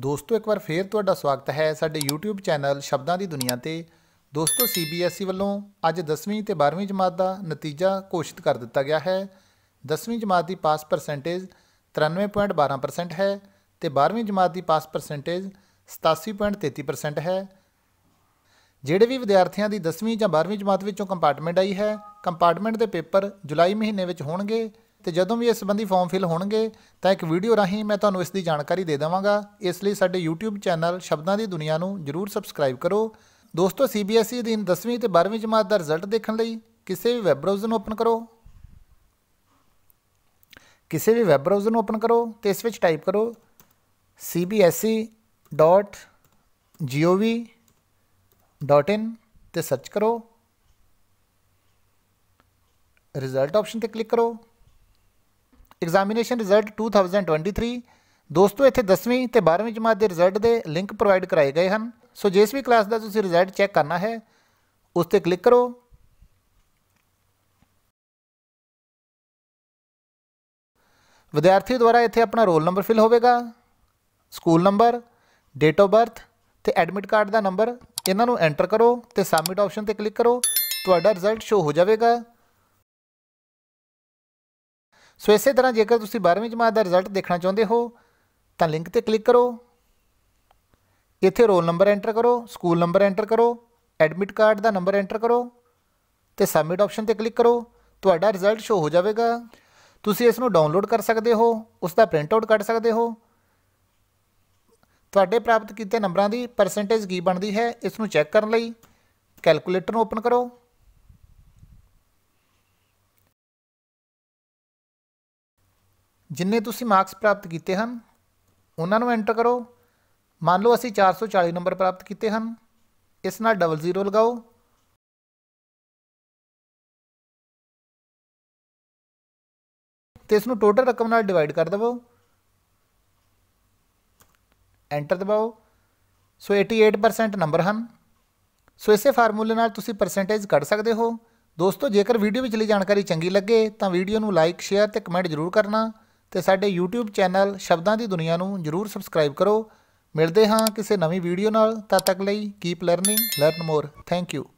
ਦੋਸਤੋ ਇੱਕ ਵਾਰ ਫੇਰ ਤੁਹਾਡਾ ਸਵਾਗਤ ਹੈ ਸਾਡੇ YouTube ਚੈਨਲ ਸ਼ਬਦਾਂ ਦੀ ਦੁਨੀਆ ਤੇ ਦੋਸਤੋ CBSE ਵੱਲੋਂ ਅੱਜ 10ਵੀਂ ਤੇ 12ਵੀਂ ਜਮਾਤ ਦਾ ਨਤੀਜਾ ਘੋਸ਼ਿਤ ਕਰ ਦਿੱਤਾ ਗਿਆ ਹੈ 10ਵੀਂ ਜਮਾਤ ਦੀ ਪਾਸ ਪਰਸੈਂਟੇਜ 93.12% ਹੈ ਤੇ 12ਵੀਂ ਜਮਾਤ ਦੀ ਪਾਸ ਪਰਸੈਂਟੇਜ 87.33% ਹੈ ਜਿਹੜੇ ਵੀ ਵਿਦਿਆਰਥੀਆਂ ਦੀ 10ਵੀਂ ਜਾਂ 12ਵੀਂ ਜਮਾਤ ਵਿੱਚੋਂ ਕੰਪਾਰਟਮੈਂਟ ਆਈ ਹੈ ਕੰਪਾਰਟਮੈਂਟ ਦੇ ਪੇਪਰ ਜੁਲਾਈ ਮਹੀਨੇ ਵਿੱਚ ਹੋਣਗੇ ਤੇ ਜਦੋਂ ਵੀ ਇਸ ਸੰਬੰਧੀ ਫਾਰਮ ਫਿਲ ਹੋਣਗੇ ਤਾਂ ਇੱਕ ਵੀਡੀਓ ਰਾਹੀਂ ਮੈਂ ਤੁਹਾਨੂੰ ਇਸ ਦੀ ਜਾਣਕਾਰੀ ਦੇ ਦੇਵਾਂਗਾ ਇਸ ਲਈ ਸਾਡੇ YouTube ਚੈਨਲ ਸ਼ਬਦਾਂ ਦੀ ਦੁਨੀਆ ਨੂੰ ਜਰੂਰ ਸਬਸਕ੍ਰਾਈਬ ਕਰੋ ਦੋਸਤੋ CBSE ਅਧੀਨ 10ਵੀਂ ਤੇ 12ਵੀਂ ਜਮਾਤ ਦਾ ਰਿਜ਼ਲਟ ਦੇਖਣ ਲਈ ਕਿਸੇ ਵੀ ਵੈਬ ਬ੍ਰਾਊਜ਼ਰ ਨੂੰ ਓਪਨ ਕਰੋ ਕਿਸੇ ਵੀ ਵੈਬ ਬ੍ਰਾਊਜ਼ਰ ਨੂੰ ਓਪਨ ਕਰੋ ਤੇ ਇਸ ਵਿੱਚ ਟਾਈਪ ਕਰੋ cbse.gov.in ਤੇ ਸਰਚ ਕਰੋ ਰਿਜ਼ਲਟ ਆਪਸ਼ਨ ਤੇ ਕਲਿੱਕ ਕਰੋ ਐਗਜ਼ਾਮੀਨੇਸ਼ਨ ਰਿਜ਼ਲਟ 2023 ਦੋਸਤੋ ਇੱਥੇ 10ਵੀਂ ਤੇ 12ਵੀਂ ਜਮਾਤ ਦੇ ਰਿਜ਼ਲਟ ਦੇ ਲਿੰਕ ਪ੍ਰੋਵਾਈਡ ਕਰਾਏ ਗਏ ਹਨ ਸੋ ਜਿਸ ਵੀ ਕਲਾਸ ਦਾ ਤੁਸੀਂ ਰਿਜ਼ਲਟ ਚੈੱਕ ਕਰਨਾ ਹੈ ਉਸ ਤੇ ਕਲਿੱਕ ਕਰੋ ਵਿਦਿਆਰਥੀ ਦੁਆਰਾ ਇੱਥੇ ਆਪਣਾ ਰੋਲ ਨੰਬਰ ਫਿਲ ਹੋਵੇਗਾ school number date of birth ਤੇ ਐਡਮਿਟ ਕਾਰਡ ਦਾ ਨੰਬਰ ਇਹਨਾਂ ਨੂੰ ਐਂਟਰ ਕਰੋ ਤੇ ਸਬਮਿਟ ਆਪਸ਼ਨ ਤੇ ਕਲਿੱਕ ਕਰੋ ਤੁਹਾਡਾ ਰਿਜ਼ਲਟ ਸ਼ੋ ਹੋ ਜਾਵੇਗਾ ਸੋ ਇਸੇ ਤਰ੍ਹਾਂ ਜੇਕਰ ਤੁਸੀਂ 12ਵੀਂ ਜਮਾਤ ਦਾ ਰਿਜ਼ਲਟ ਦੇਖਣਾ ਚਾਹੁੰਦੇ ਹੋ ਤਾਂ ਲਿੰਕ ਤੇ ਕਲਿੱਕ ਕਰੋ ਇੱਥੇ ਰੋਲ ਨੰਬਰ ਐਂਟਰ ਕਰੋ ਸਕੂਲ ਨੰਬਰ ਐਂਟਰ ਕਰੋ ਐਡਮਿਟ ਕਾਰਡ ਦਾ ਨੰਬਰ ਐਂਟਰ ਕਰੋ ਤੇ ਸਬਮਿਟ ਆਪਸ਼ਨ ਤੇ ਕਲਿੱਕ ਕਰੋ ਤੁਹਾਡਾ ਰਿਜ਼ਲਟ ਸ਼ੋ ਹੋ ਜਾਵੇਗਾ ਤੁਸੀਂ ਇਸ ਨੂੰ ਡਾਊਨਲੋਡ ਕਰ ਸਕਦੇ ਹੋ ਉਸ ਦਾ ਪ੍ਰਿੰਟ ਆਊਟ ਕੱਢ ਸਕਦੇ ਹੋ ਤੁਹਾਡੇ ਪ੍ਰਾਪਤ ਕੀਤੇ ਨੰਬਰਾਂ ਦੀ ਪਰਸੈਂਟੇਜ ਕੀ ਬਣਦੀ ਹੈ ਇਸ ਨੂੰ ਚੈੱਕ ਕਰਨ ਲਈ ਕੈਲਕੂਲੇਟਰ ਨੂੰ ਓਪਨ ਕਰੋ ਜਿੰਨੇ ਤੁਸੀਂ ਮਾਰਕਸ ਪ੍ਰਾਪਤ ਕੀਤੇ ਹਨ ਉਹਨਾਂ ਨੂੰ ਐਂਟਰ ਕਰੋ ਮੰਨ ਲਓ ਅਸੀਂ 440 ਨੰਬਰ ਪ੍ਰਾਪਤ ਕੀਤੇ ਹਨ ਇਸ ਨਾਲ ਡਬਲ ਜ਼ੀਰੋ ਲਗਾਓ ਤੇ ਇਸ ਨੂੰ ਟੋਟਲ ਰਕਮ ਨਾਲ ਡਿਵਾਈਡ ਕਰ ਦਿਵੋ ਐਂਟਰ ਦਬਾਓ ਸੋ 88% ਨੰਬਰ ਹਨ ਸੋ ਇਸੇ ਫਾਰਮੂਲੇ ਨਾਲ ਤੁਸੀਂ ਪਰਸੈਂਟੇਜ ਕੱਢ ਸਕਦੇ ਹੋ ਦੋਸਤੋ ਜੇਕਰ ਵੀਡੀਓ ਲਈ ਜਾਣਕਾਰੀ ਚੰਗੀ ਲੱਗੇ ਤਾਂ ਵੀਡੀਓ ਨੂੰ ਲਾਈਕ ਸ਼ੇਅਰ ਤੇ ਕਮੈਂਟ ਜ਼ਰੂਰ ਕਰਨਾ ਤੇ ਸਾਡੇ YouTube ਚੈਨਲ ਸ਼ਬਦਾਂ ਦੀ ਦੁਨੀਆ ਨੂੰ ਜਰੂਰ ਸਬਸਕ੍ਰਾਈਬ ਕਰੋ ਮਿਲਦੇ ਹਾਂ ਕਿਸੇ ਨਵੀਂ ਵੀਡੀਓ ਨਾਲ ਤਦ ਤੱਕ ਲਈ keep learning learn more thank you